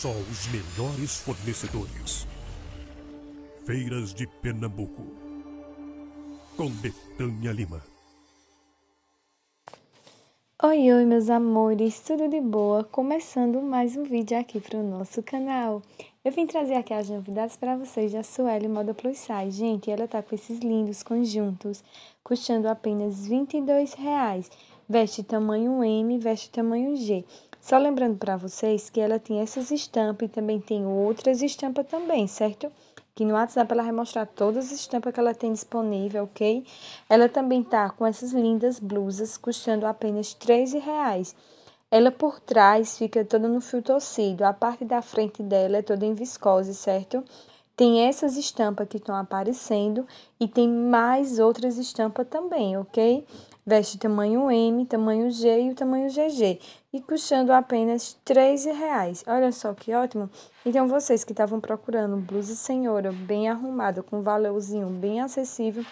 só os melhores fornecedores. Feiras de Pernambuco. Com Betânia Lima. Oi, oi, meus amores, tudo de boa? Começando mais um vídeo aqui para o nosso canal. Eu vim trazer aqui as novidades para vocês da Sueli Moda Plus Size. Gente, ela tá com esses lindos conjuntos, custando apenas R$ 22,00. Veste tamanho M, veste tamanho G. Só lembrando para vocês que ela tem essas estampas e também tem outras estampas também, certo? Que no WhatsApp ela vai mostrar todas as estampas que ela tem disponível, ok? Ela também tá com essas lindas blusas custando apenas R$ reais. Ela por trás fica toda no fio torcido, a parte da frente dela é toda em viscose, certo? Tem essas estampas que estão aparecendo e tem mais outras estampas também, ok? Veste tamanho M, tamanho G e o tamanho GG. E custando apenas R$ reais. Olha só que ótimo. Então, vocês que estavam procurando blusa senhora bem arrumada, com valorzinho bem acessível,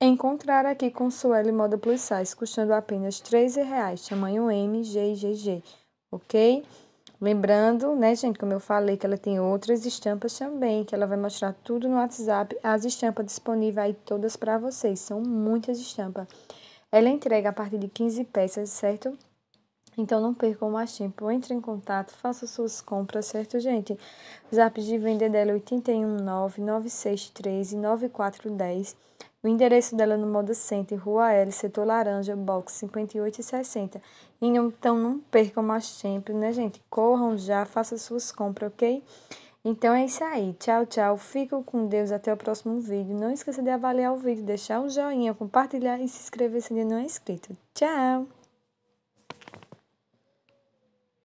encontrar aqui com Sueli Moda Plus Size, custando apenas R$ reais, tamanho M, G e GG, ok? Lembrando, né, gente, como eu falei, que ela tem outras estampas também, que ela vai mostrar tudo no WhatsApp. As estampas disponíveis aí todas para vocês, são muitas estampas. Ela entrega a partir de 15 peças, certo? Então não percam mais tempo, entre em contato, faça suas compras, certo, gente? Zap de venda dela é 819 9613 9410. O endereço dela é no Moda Center, Rua L, Setor Laranja, Box 58 e 60. Então não percam mais tempo, né, gente? Corram já, façam suas compras, ok? Então é isso aí. Tchau, tchau. Fico com Deus até o próximo vídeo. Não esqueça de avaliar o vídeo, deixar um joinha, compartilhar e se inscrever se ainda não é inscrito. Tchau!